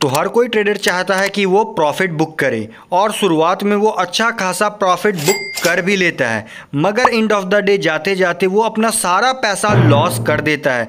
तो हर कोई ट्रेडर चाहता है कि वो प्रॉफिट बुक करे और शुरुआत में वो अच्छा खासा प्रॉफिट बुक कर भी लेता है मगर एंड ऑफ द डे जाते जाते वो अपना सारा पैसा लॉस कर देता है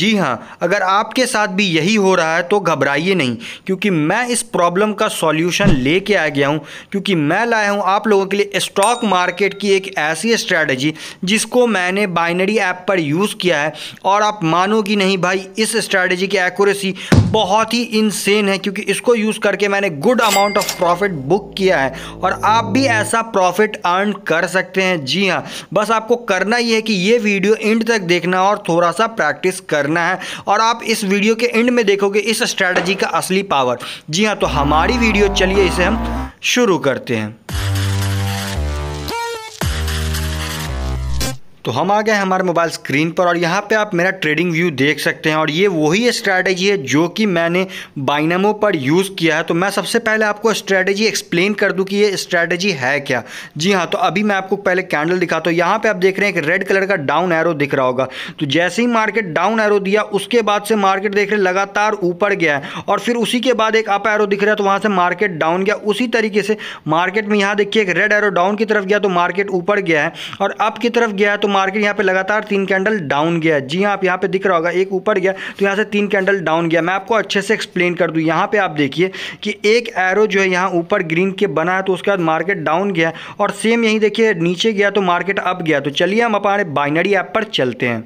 जी हाँ अगर आपके साथ भी यही हो रहा है तो घबराइए नहीं क्योंकि मैं इस प्रॉब्लम का सॉल्यूशन लेके आ गया हूँ क्योंकि मैं लाया हूँ आप लोगों के लिए स्टॉक मार्केट की एक ऐसी स्ट्रैटेजी जिसको मैंने बाइनरी ऐप पर यूज़ किया है और आप मानोगी नहीं भाई इस स्ट्रैटेजी की एक्यूरेसी बहुत ही इनसेन है क्योंकि इसको यूज़ करके मैंने good amount of profit book किया है और आप भी ऐसा प्रॉफिट अर्न कर सकते हैं जी हाँ बस आपको करना ये है कि ये वीडियो एंड तक देखना और थोड़ा सा प्रैक्टिस करना है और आप इस वीडियो के एंड में देखोगे इस स्ट्रैटेजी का असली पावर जी हाँ तो हमारी वीडियो चलिए इसे हम शुरू करते हैं तो हम आ गए हमारे मोबाइल स्क्रीन पर और यहाँ पे आप मेरा ट्रेडिंग व्यू देख सकते हैं और ये वही स्ट्रैटेजी है जो कि मैंने बाइनमो पर यूज़ किया है तो मैं सबसे पहले आपको स्ट्रैटेजी एक्सप्लेन कर दूँ कि ये स्ट्रैटेजी है क्या जी हाँ तो अभी मैं आपको पहले कैंडल दिखाता हूँ यहाँ पर आप देख रहे हैं एक रेड कलर का डाउन एरो दिख रहा होगा तो जैसे ही मार्केट डाउन एरो दिया उसके बाद से मार्केट देख रहे लगातार ऊपर गया है और फिर उसी के बाद एक अप एरो दिख रहा है तो वहाँ से मार्केट डाउन गया उसी तरीके से मार्केट में यहाँ देखिए एक रेड एरो डाउन की तरफ गया तो मार्केट ऊपर गया है और अप की तरफ गया है तो मार्केट यहाँ पे लगातार तीन कैंडल डाउन गया जी हाँ आप यहाँ पे दिख रहा होगा एक ऊपर गया तो यहाँ से तीन कैंडल डाउन गया मैं आपको अच्छे से एक्सप्लेन कर दूँ यहाँ पर आप देखिए कि एक एरो जो है यहाँ ऊपर ग्रीन के बना है तो उसके बाद मार्केट डाउन गया और सेम यहीं देखिए नीचे गया तो मार्केट अप गया तो चलिए हम अपने बाइनरी ऐप पर चलते हैं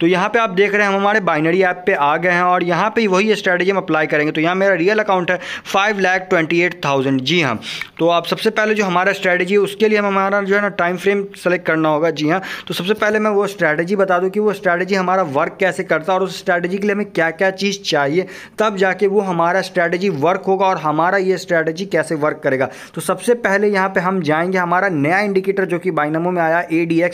तो यहाँ पे आप देख रहे हैं हम हमारे बाइनरी ऐप पे आ गए हैं और यहाँ पे वही स्ट्रेटजी हम अप्लाई करेंगे तो यहाँ मेरा रियल अकाउंट है five lakh twenty eight thousand जी हाँ तो आप सबसे पहले जो हमारा स्ट्रेटजी है उसके लिए हम हमारा जो है ना टाइम फ्रेम सेलेक्ट करना होगा जी हाँ तो सबसे पहले मैं वो स्ट्रैटेजी बता दूँ कि वो स्ट्रैटेजी हमारा वर्क कैसे करता है और उस स्ट्रैटेजी के लिए हमें क्या क्या चीज़ चाहिए तब जाके वो हमारा स्ट्रैटेजी वर्क होगा और हमारा ये स्ट्रैटेजी कैसे वर्क करेगा तो सबसे पहले यहाँ पर हम जाएंगे हमारा नया इंडिकेटर जो कि बाइनमो में आया ए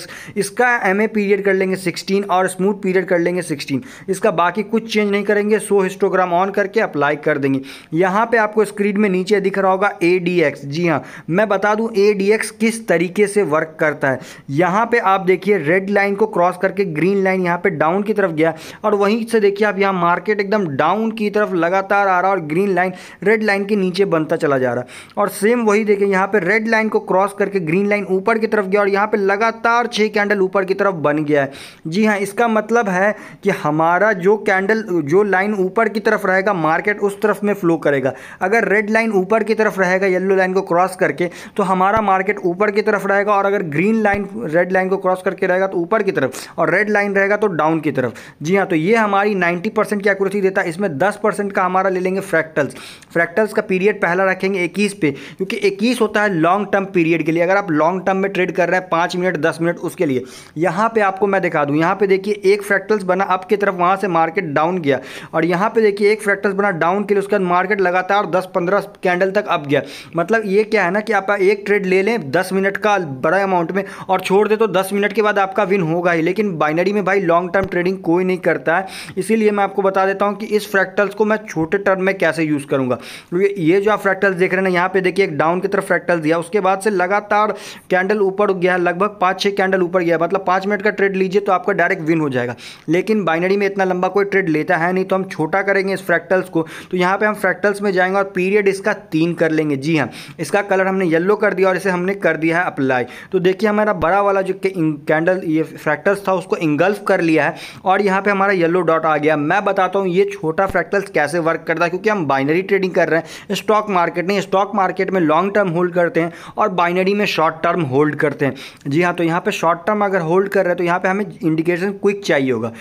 इसका एम पीरियड कर लेंगे सिक्सटीन और स्मूथ पीरियड कर लेंगे सिक्सटीन इसका बाकी कुछ चेंज नहीं करेंगे सो हिस्टोग्राम ऑन करके अप्लाई कर देंगे यहाँ पर आपको स्क्रीन में नीचे दिख रहा होगा ए जी हाँ मैं बता दूँ ए किस तरीके से वर्क करता है यहाँ पर आप देखिए रेड लाइन को क्रॉस करके ग्रीन लाइन यहाँ पर डाउन की तरफ गया और वहीं से देखिए आप यहाँ मार्केट एकदम डाउन की तरफ लगातार आ रहा और ग्रीन लाइन रेड लाइन के नीचे बनता चला जा रहा और सेम वही देखिए यहाँ पे रेड लाइन को क्रॉस करके ग्रीन लाइन ऊपर की तरफ गया और यहाँ पे लगातार छह कैंडल ऊपर की तरफ बन गया है जी हाँ इसका मतलब मतलब है कि हमारा जो कैंडल जो लाइन ऊपर की तरफ रहेगा मार्केट उस तरफ में फ्लो करेगा अगर रेड लाइन ऊपर की तरफ रहेगा येल्लो लाइन को क्रॉस करके तो हमारा मार्केट ऊपर की तरफ रहेगा और अगर ग्रीन लाइन रेड लाइन को क्रॉस करके रहेगा तो ऊपर की तरफ और रेड लाइन रहेगा तो डाउन की तरफ जी हाँ तो ये हमारी नाइन्टी परसेंट की एक्यूरेसी देता है इसमें दस परसेंट का हमारा ले लेंगे फ्रैक्टल्स फ्रैक्टल्स का पीरियड पहला रखेंगे इक्कीस पे क्योंकि इक्कीस होता है लॉन्ग टर्म पीरियड के लिए अगर आप लॉन्ग टर्म में ट्रेड कर रहे हैं पाँच मिनट दस मिनट उसके लिए यहाँ पे आपको मैं दिखा दूँ यहाँ पे देखिए एक फ्रैक्टल्स बना अप की तरफ वहाँ से मार्केट डाउन गया और यहाँ पे देखिए एक फ्रैक्टल्स बना डाउन के लिए उसके बाद मार्केट लगातार दस पंद्रह कैंडल तक अप गया मतलब ये क्या है ना कि आप एक ट्रेड ले लें दस मिनट का बड़ा अमाउंट में और छोड़ दे तो दस मिनट के बाद आपका विन होगा ही लेकिन बाइनरी में भाई लॉन्ग टर्म ट्रेडिंग कोई नहीं करता है इसीलिए मैं आपको बता देता हूँ कि इस फ्रैक्टल्स को मैं छोटे टर्म में कैसे यूज़ करूँगा तो ये जो आप फ्रैक्टल्स देख रहे हैं यहाँ पर देखिए एक डाउन की तरफ फ्रैक्टल्स दिया उसके बाद से लगातार कैंडल ऊपर गया लगभग पाँच छः कैंडल ऊपर गया मतलब पाँच मिनट का ट्रेड लीजिए तो आपका डायरेक्ट विन हो जाए जाएगा लेकिन बाइनरी में इतना लंबा कोई ट्रेड लेता है नहीं तो हम छोटा करेंगे इस फ्रैक्टल्स को तो यहाँ पर हम फ्रैक्टल्स में जाएंगे और पीरियड इसका तीन कर लेंगे जी हाँ इसका कलर हमने येलो कर दिया और इसे हमने कर दिया है अप्लाई तो देखिए हमारा बड़ा वाला जो कैंडल ये फ्रैक्टल्स था उसको इंगल्फ कर लिया है और यहाँ पर हमारा येल्लो डॉट आ गया मैं बताता हूँ ये छोटा फ्रैक्टल्स कैसे वर्क करता है क्योंकि हम बाइनरी ट्रेडिंग कर रहे हैं स्टॉक मार्केट नहीं स्टॉक मार्केट में लॉन्ग टर्म होल्ड करते हैं और बाइनरी में शॉर्ट टर्म होल्ड करते हैं जी हाँ तो यहाँ पे शॉर्ट टर्म अगर होल्ड कर रहे हैं तो यहाँ पे हमें इंडिकेशन क्विक चाहिए होगा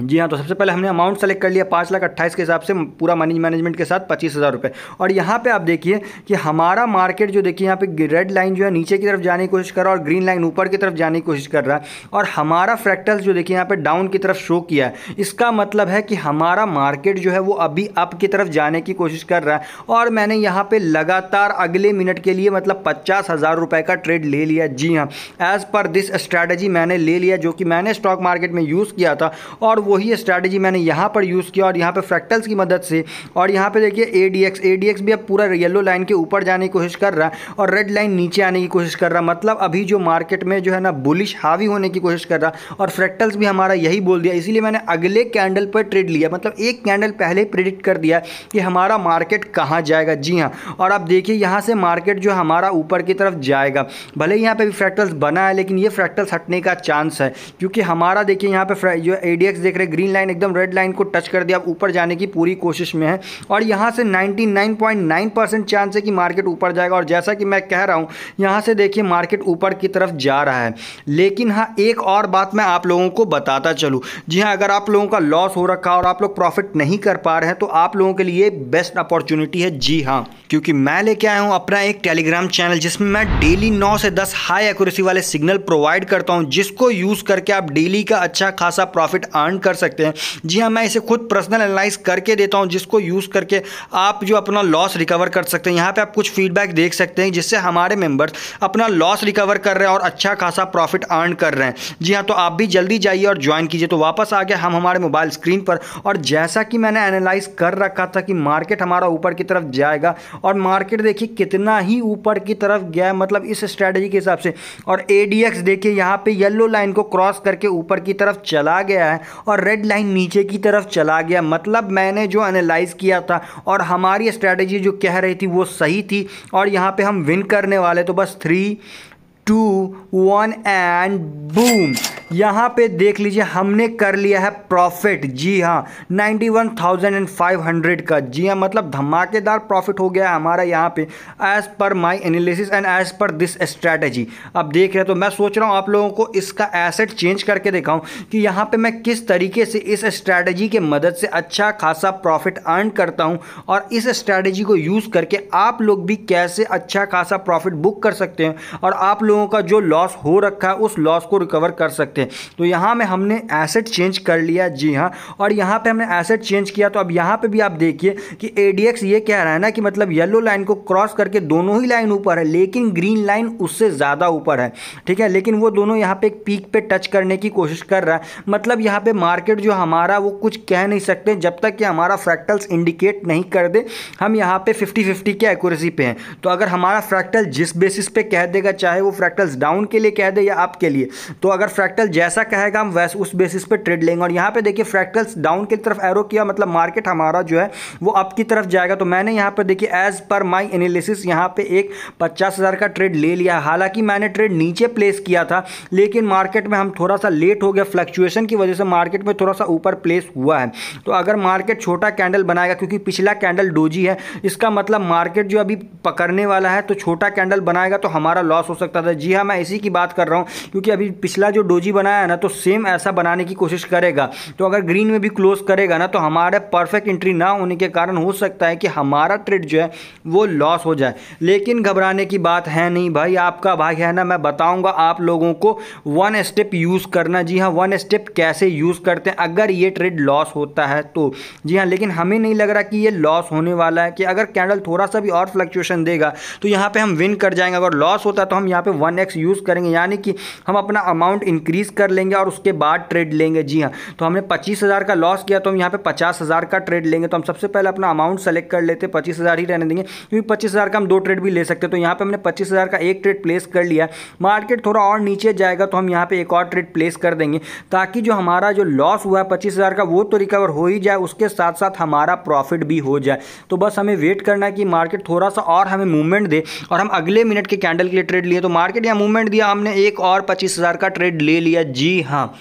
जी हाँ तो सबसे पहले हमने अमाउंट सेलेक्ट कर लिया पाँच लाख अट्ठाईस के हिसाब से पूरा मनी मैनेजमेंट के साथ पच्चीस हज़ार रुपये और यहाँ पे आप देखिए कि हमारा मार्केट जो देखिए यहाँ पे रेड लाइन जो है नीचे की तरफ जाने की कोशिश कर रहा है और ग्रीन लाइन ऊपर की तरफ जाने की कोशिश कर रहा है और हमारा फ्रैक्टल्स जो देखिए यहाँ पर डाउन की तरफ शो किया है इसका मतलब है कि हमारा मार्केट जो है वो अभी अप की तरफ जाने की कोशिश कर रहा है और मैंने यहाँ पर लगातार अगले मिनट के लिए मतलब पचास हज़ार रुपये का ट्रेड ले लिया जी हाँ एज़ पर दिस स्ट्रैटेजी मैंने ले लिया जो कि मैंने स्टॉक मार्केट में यूज़ किया था और वही स्ट्रैटेजी मैंने यहाँ पर यूज़ किया और यहाँ पर फ्रैक्टल्स की मदद से और यहाँ पर देखिए A D X A D X भी अब पूरा येलो लाइन के ऊपर जाने की कोशिश कर रहा है और रेड लाइन नीचे आने की कोशिश कर रहा है मतलब अभी जो मार्केट में जो है ना बुलिश हावी होने की कोशिश कर रहा और फ्रैक्टल्स भी हमारा यही बोल दिया इसीलिए मैंने अगले कैंडल पर ट्रेड लिया मतलब एक कैंडल पहले प्रिडिक्ट कर दिया कि हमारा मार्केट कहाँ जाएगा जी हाँ और आप देखिए यहाँ से मार्केट जो हमारा ऊपर की तरफ जाएगा भले यहाँ पे भी फ्रैक्टल्स बना है लेकिन ये फ्रैक्टल्स हटने का चांस है क्योंकि हमारा देखिए यहाँ पे जो ए देख देख रहे ग्रीन लाइन एकदम रेड लाइन को टच कर दिया अब ऊपर जाने की पूरी कोशिश में है और यहाँ से 99.9 परसेंट चांस है कि मार्केट ऊपर जाएगा और जैसा कि मैं कह रहा हूँ यहाँ से देखिए मार्केट ऊपर की तरफ जा रहा है लेकिन हाँ एक और बात मैं आप लोगों को बताता चलूँ जी हाँ अगर आप लोगों का लॉस हो रखा और आप लोग प्रॉफिट नहीं कर पा रहे हैं तो आप लोगों के लिए बेस्ट अपॉर्चुनिटी है जी हाँ क्योंकि मैं लेके आया हूँ अपना एक टेलीग्राम चैनल जिसमें मैं डेली नौ से दस हाई एक्यूरेसी वाले सिग्नल प्रोवाइड करता हूँ जिसको यूज़ करके आप डेली का अच्छा खासा प्रॉफिट अर्न कर सकते हैं जी हाँ मैं इसे खुद पर्सनल एनालाइज करके देता हूँ जिसको यूज़ करके आप जो अपना लॉस रिकवर कर सकते हैं यहाँ पर आप कुछ फीडबैक देख सकते हैं जिससे हमारे मेम्बर्स अपना लॉस रिकवर कर रहे हैं और अच्छा खासा प्रॉफिट अर्न कर रहे हैं जी हाँ तो आप भी जल्दी जाइए और ज्वाइन कीजिए तो वापस आ गया हम हमारे मोबाइल स्क्रीन पर और जैसा कि मैंने एनालाइज कर रखा था कि मार्केट हमारा ऊपर की तरफ जाएगा और मार्केट देखिए कितना ही ऊपर की तरफ गया मतलब इस स्ट्रैटेजी के हिसाब से और ए देखिए यहां पे येलो लाइन को क्रॉस करके ऊपर की तरफ चला गया है और और रेड लाइन नीचे की तरफ चला गया मतलब मैंने जो एनालाइज किया था और हमारी स्ट्रेटजी जो कह रही थी वो सही थी और यहाँ पे हम विन करने वाले तो बस three two one and boom यहाँ पे देख लीजिए हमने कर लिया है प्रॉफिट जी हाँ ninety one thousand and five hundred का जी हाँ मतलब धमाकेदार प्रॉफिट हो गया है हमारा यहाँ पे as per my analysis and as per this strategy अब देख रहे हैं तो मैं सोच रहा हूँ आप लोगों को इसका एसेट चेंज करके दिखाऊँ कि यहाँ पर मैं किस तरीके से इस स्ट्रैटेजी के मदद से अच्छा खासा प्रॉफिट अर्न करता हूँ और इस स्ट्रैटेजी को यूज़ करके आप लोग भी कैसे अच्छा खासा प्रॉफिट बुक कर सकते हैं और आप लोगों का जो लॉस हो रखा है उस लॉस को रिकवर कर सकते हैं सकते हैं तो यहाँ में हमने एसेट चेंज कर लिया जी हाँ और यहाँ पे हमने एसेट चेंज किया तो अब यहाँ पे भी आप देखिए कि एडीएक्स ये कह रहा है ना कि मतलब येलो लाइन को क्रॉस करके दोनों ही लाइन ऊपर है लेकिन ग्रीन लाइन उससे ज़्यादा ऊपर है ठीक है लेकिन वो दोनों यहाँ पे एक पीक पे टच करने की कोशिश कर रहा है मतलब यहाँ पे मार्केट जो हमारा वो कुछ कह नहीं सकते जब तक कि हमारा फ्रैक्टल्स इंडिकेट नहीं कर दे हम यहाँ पे 50-50 के एक्यूरेसी पे हैं तो अगर हमारा फ्रैक्टल जिस बेसिस पे कह देगा चाहे वो फ्रैक्टल्स डाउन के लिए कह दे या अप के लिए तो अगर फ्रैक्टल फ्रैक्टल जैसा कहेगा हम वैसे उस बेसिस पे ट्रेड लेंगे और यहाँ पे देखिए फ्रैक्टल्स डाउन की तरफ एरो किया मतलब मार्केट हमारा जो है वो अप की तरफ जाएगा तो मैंने यहाँ पे देखिए एज पर माई एनालिसिस यहाँ पे एक पचास हज़ार का ट्रेड ले लिया हालांकि मैंने ट्रेड नीचे प्लेस किया था लेकिन मार्केट में हम थोड़ा सा लेट हो गया फ्लक्चुएशन की वजह से मार्केट में थोड़ा सा ऊपर प्लेस हुआ है तो अगर मार्केट छोटा कैंडल बनाएगा क्योंकि पिछला कैंडल डोजी है इसका मतलब मार्केट जो अभी पकड़ने वाला है तो छोटा कैंडल बनाएगा तो हमारा लॉस हो सकता था जी हाँ मैं इसी की बात कर रहा हूँ क्योंकि अभी पिछला जो डोजी बनाया है ना तो सेम ऐसा बनाने की कोशिश करेगा तो अगर ग्रीन में भी क्लोज करेगा ना तो हमारे परफेक्ट एंट्री ना होने के कारण हो सकता है कि हमारा ट्रेड जो है वो लॉस हो जाए लेकिन घबराने की बात है नहीं भाई आपका भाई है ना मैं बताऊंगा आप लोगों को वन स्टेप यूज़ करना जी हाँ वन स्टेप कैसे यूज़ करते हैं अगर ये ट्रेड लॉस होता है तो जी हाँ लेकिन हमें नहीं लग रहा कि ये लॉस होने वाला है कि अगर कैंडल थोड़ा सा भी और फ्लक्चुएशन देगा तो यहाँ पर हम विन कर जाएंगे अगर लॉस होता है तो हम यहाँ पर वन यूज़ करेंगे यानी कि हम अपना अमाउंट इंक्रीज परचेज़ कर लेंगे और उसके बाद ट्रेड लेंगे जी हाँ तो हमने पच्चीस हज़ार का लॉस किया तो हम यहाँ पे पचास हज़ार का ट्रेड लेंगे तो हम सबसे पहले अपना अमाउंट सेलेक्ट कर लेते हैं पच्चीस हज़ार ही रहने देंगे क्योंकि पच्चीस हज़ार का हम दो ट्रेड भी ले सकते हैं तो यहाँ पे हमने पच्चीस हज़ार का एक ट्रेड प्लेस कर लिया मार्केट थोड़ा और नीचे जाएगा तो हम यहाँ पर एक और ट्रेड प्लेस कर देंगे ताकि जो हमारा जो लॉस हुआ है पच्चीस हज़ार का वो तो रिकवर हो ही जाए उसके साथ साथ हमारा प्रॉफिट भी हो जाए तो बस हमें वेट करना है कि मार्केट थोड़ा सा और हमें मूवमेंट दे और हम अगले मिनट के कैंडल के लिए ट्रेड लिए तो मार्केट यहाँ मूवमेंट दिया हमने एक और पच्चीस का ट्रेड ले लिया दिया जी हाँ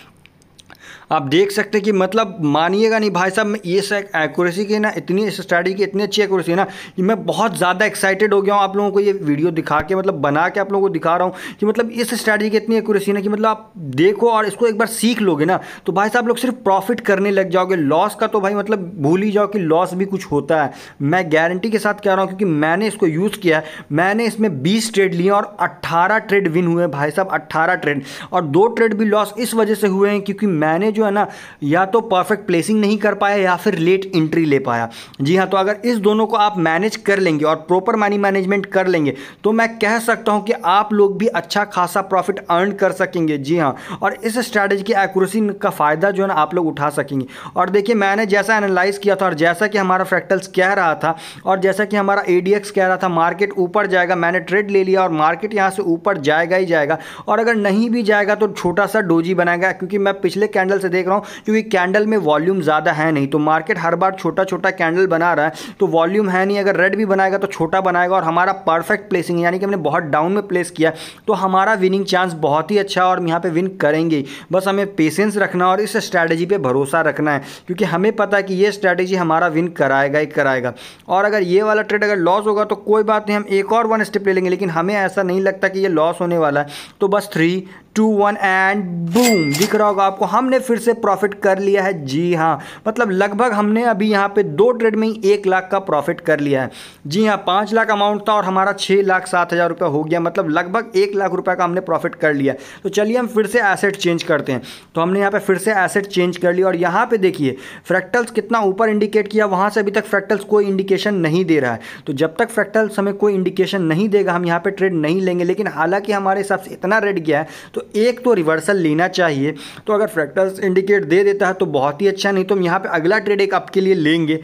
आप देख सकते हैं कि मतलब मानिएगा नहीं भाई साहब ये एक्यूरेसी की ना इतनी स्टडी की इतनी अच्छी एक्यूरेसी है ना कि मैं बहुत ज़्यादा एक्साइटेड हो गया हूँ आप लोगों को ये वीडियो दिखा के मतलब बना के आप लोगों को दिखा रहा हूँ कि मतलब इस स्टडी की इतनी एक्यूरेसी ना कि मतलब आप देखो और इसको एक बार सीख लोगे ना तो भाई साहब लोग सिर्फ प्रॉफिट करने लग जाओगे लॉस का तो भाई मतलब भूल ही जाओ कि लॉस भी कुछ होता है मैं गारंटी के साथ कह रहा हूँ क्योंकि मैंने इसको यूज़ किया है मैंने इसमें बीस ट्रेड लिए और अट्ठारह ट्रेड विन हुए भाई साहब अट्ठारह ट्रेड और दो ट्रेड भी लॉस इस वजह से हुए हैं क्योंकि मैंने जो है ना या तो परफेक्ट प्लेसिंग नहीं कर पाया या फिर लेट एंट्री ले पाया जी हाँ तो अगर इस दोनों को आप मैनेज कर लेंगे और प्रॉपर मनी मैनेजमेंट कर लेंगे तो मैं कह सकता हूँ कि आप लोग भी अच्छा खासा प्रॉफिट अर्न कर सकेंगे जी हाँ और इस स्ट्रैटेजी की एक्यूरेसी का फ़ायदा जो है ना आप लोग उठा सकेंगे और देखिए मैंने जैसा एनालाइज किया था और जैसा कि हमारा फ्रैक्टल्स कह रहा था और जैसा कि हमारा एडीएक्स कह रहा था मार्केट ऊपर जाएगा मैंने ट्रेड ले लिया और मार्केट यहाँ से ऊपर जाएगा ही जाएगा और अगर नहीं भी जाएगा तो छोटा सा डोजी बनाएगा क्योंकि मैं पिछले कैंडल से देख रहा हूँ क्योंकि कैंडल में वॉल्यूम ज़्यादा है नहीं तो मार्केट हर बार छोटा छोटा कैंडल बना रहा है तो वॉल्यूम है नहीं अगर रेड भी बनाएगा तो छोटा बनाएगा और हमारा परफेक्ट प्लेसिंग यानी कि हमने बहुत डाउन में प्लेस किया तो हमारा विनिंग चांस बहुत ही अच्छा और यहाँ पर विन करेंगे बस हमें पेशेंस रखना और इस स्ट्रैटेजी पर भरोसा रखना है क्योंकि हमें पता है कि ये स्ट्रैटेजी हमारा विन कराएगा ही कराएगा और अगर ये वाला ट्रेड अगर लॉस होगा तो कोई बात नहीं हम एक और वन स्टेप ले लेंगे लेकिन हमें ऐसा नहीं लगता कि ये लॉस होने वाला है तो बस three two one and boom दिख रहा होगा आपको हमने फिर से प्रॉफिट कर लिया है जी हाँ मतलब लगभग हमने अभी यहाँ पे दो ट्रेड में ही एक लाख का प्रॉफिट कर लिया है जी हाँ पाँच लाख अमाउंट था और हमारा छः लाख सात हज़ार रुपये हो गया मतलब लगभग एक लाख रुपये का हमने प्रॉफिट कर लिया तो चलिए हम फिर से एसेट चेंज करते हैं तो हमने यहाँ पर फिर से एसेट चेंज कर लिया और यहाँ पर देखिए फ्रैक्टल्स कितना ऊपर इंडिकेट किया वहाँ से अभी तक फ्रैक्टल्स कोई इंडिकेशन नहीं दे रहा है तो जब तक फ्रैक्टल्स हमें कोई इंडिकेशन नहीं देगा हम यहाँ पर ट्रेड नहीं लेंगे लेकिन हालांकि हमारे हिसाब से इतना रेड गया है तो एक तो रिवर्सल लेना चाहिए तो अगर फ्रैक्टर्स इंडिकेट दे देता है तो बहुत ही अच्छा नहीं तो हम यहाँ पर अगला ट्रेड एक आपके लिए लेंगे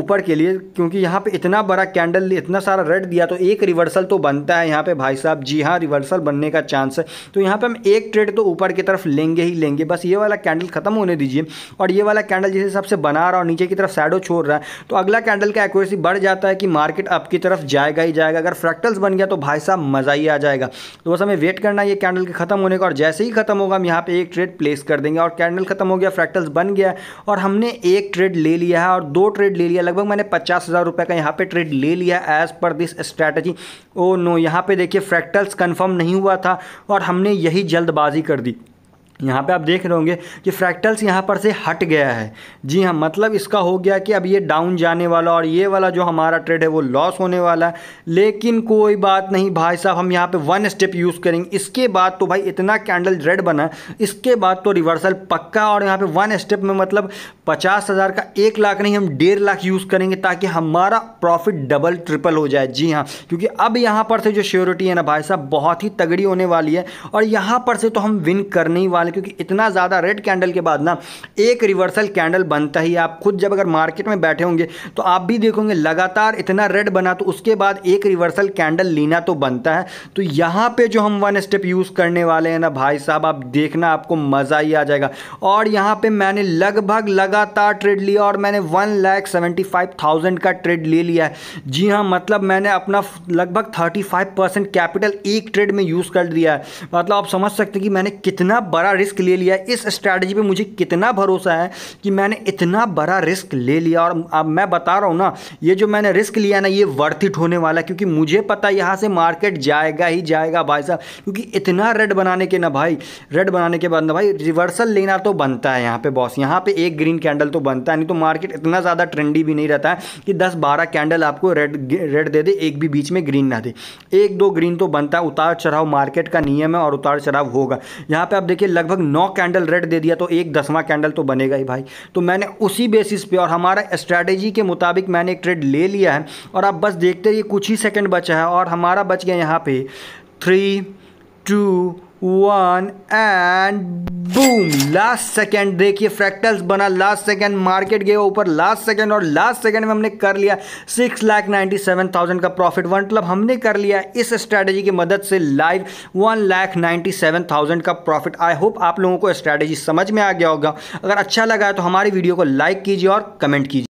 ऊपर के लिए क्योंकि यहाँ पर इतना बड़ा कैंडल इतना सारा रेड दिया तो एक रिवर्सल तो बनता है यहाँ पर भाई साहब जी हाँ रिवर्सल बनने का चांस है तो यहाँ पर हम एक ट्रेड तो ऊपर की तरफ लेंगे ही लेंगे बस ये वाला कैंडल ख़त्म होने दीजिए और ये वाला कैंडल जिस हिसाब से बना रहा और नीचे की तरफ साइडो छोड़ रहा है तो अगला कैंडल का एक्यूरेसी बढ़ जाता है कि मार्केट अप की तरफ जाएगा ही जाएगा अगर फ्रैक्टल्स बन गया तो भाई साहब मज़ा ही आ जाएगा तो बस हमें वेट करना है ये कैंडल के ख़त्म होने का और जैसे ही खत्म होगा हम यहाँ पे एक ट्रेड प्लेस कर देंगे और कैंडल खत्म हो गया फ्रैक्टल्स बन गया और हमने एक ट्रेड ले लिया है और दो ट्रेड ले लिया लगभग मैंने पचास हज़ार रुपये का यहाँ पे ट्रेड ले लिया as per this strategy oh no यहाँ पे देखिए फ्रैक्टल्स कन्फर्म नहीं हुआ था और हमने यही जल्दबाजी कर दी यहाँ पे आप देख रहे होंगे कि फ्रैक्टल्स यहाँ पर से हट गया है जी हाँ मतलब इसका हो गया कि अब ये डाउन जाने वाला और ये वाला जो हमारा ट्रेड है वो लॉस होने वाला है लेकिन कोई बात नहीं भाई साहब हम यहाँ पे वन स्टेप यूज़ करेंगे इसके बाद तो भाई इतना कैंडल रेड बना इसके बाद तो रिवर्सल पक्का और यहाँ पर वन स्टेप में मतलब पचास हज़ार का एक लाख नहीं हम डेढ़ लाख यूज़ करेंगे ताकि हमारा प्रॉफिट डबल ट्रिपल हो जाए जी हाँ क्योंकि अब यहाँ पर से जो श्योरिटी है ना भाई साहब बहुत ही तगड़ी होने वाली है और यहाँ पर से तो हम विन करने ही वाले क्योंकि इतना ज़्यादा रेड कैंडल के बाद ना एक रिवर्सल कैंडल बनता ही आप खुद जब अगर मार्केट में बैठे होंगे तो आप भी देखोगे लगातार इतना रेड बना तो उसके बाद एक रिवर्सल कैंडल लेना तो बनता है तो यहाँ पर जो हम वन स्टेप यूज़ करने वाले हैं ना भाई साहब आप देखना आपको मज़ा ही आ जाएगा और यहाँ पर मैंने लगभग लगा लगातार ट्रेड लिया और मैंने one lakh seventy five thousand का ट्रेड ले लिया है जी हाँ मतलब मैंने अपना लगभग थर्टी फाइव परसेंट कैपिटल एक ट्रेड में यूज़ कर दिया है मतलब आप समझ सकते हैं कि मैंने कितना बड़ा रिस्क ले लिया इस स्ट्रैटेजी पर मुझे कितना भरोसा है कि मैंने इतना बड़ा रिस्क ले लिया और अब मैं बता रहा हूँ ना ये जो मैंने रिस्क लिया ना ये वर्थ इट होने वाला है क्योंकि मुझे पता यहाँ से मार्केट जाएगा ही जाएगा भाई साहब क्योंकि इतना रेड बनाने के ना भाई रेड बनाने के बाद ना भाई रिवर्सल लेना तो बनता है यहाँ पे बॉस यहाँ पे एक ग्रीन कैंडल तो बनता है नहीं तो मार्केट इतना ज़्यादा ट्रेंडी भी नहीं रहता है कि दस बारह कैंडल आपको रेड रेड दे दे एक भी बीच में ग्रीन ना दे एक दो ग्रीन तो बनता है उतार चढ़ाव मार्केट का नियम है और उतार चढ़ाव होगा यहाँ पर आप देखिए लगभग नौ कैंडल रेड दे दिया तो एक दसवां कैंडल तो बनेगा ही भाई तो मैंने उसी बेसिस पे और हमारा स्ट्रैटेजी के मुताबिक मैंने एक ट्रेड ले लिया है और आप बस देखते रहिए कुछ ही सेकेंड बचा है और हमारा बच गया यहाँ पे three two one and boom last second देखिए फ्रैक्टल्स बना लास्ट सेकेंड मार्केट गया ऊपर लास्ट सेकेंड और लास्ट सेकेंड में हमने कर लिया six lakh ninety seven thousand का प्रॉफिट वन मतलब हमने कर लिया इस स्ट्रैटेजी की मदद से live one lakh ninety seven thousand का प्रॉफिट आई होप आप लोगों को स्ट्रैटेजी समझ में आ गया होगा अगर अच्छा लगा तो हमारी वीडियो को लाइक कीजिए और कमेंट कीजिए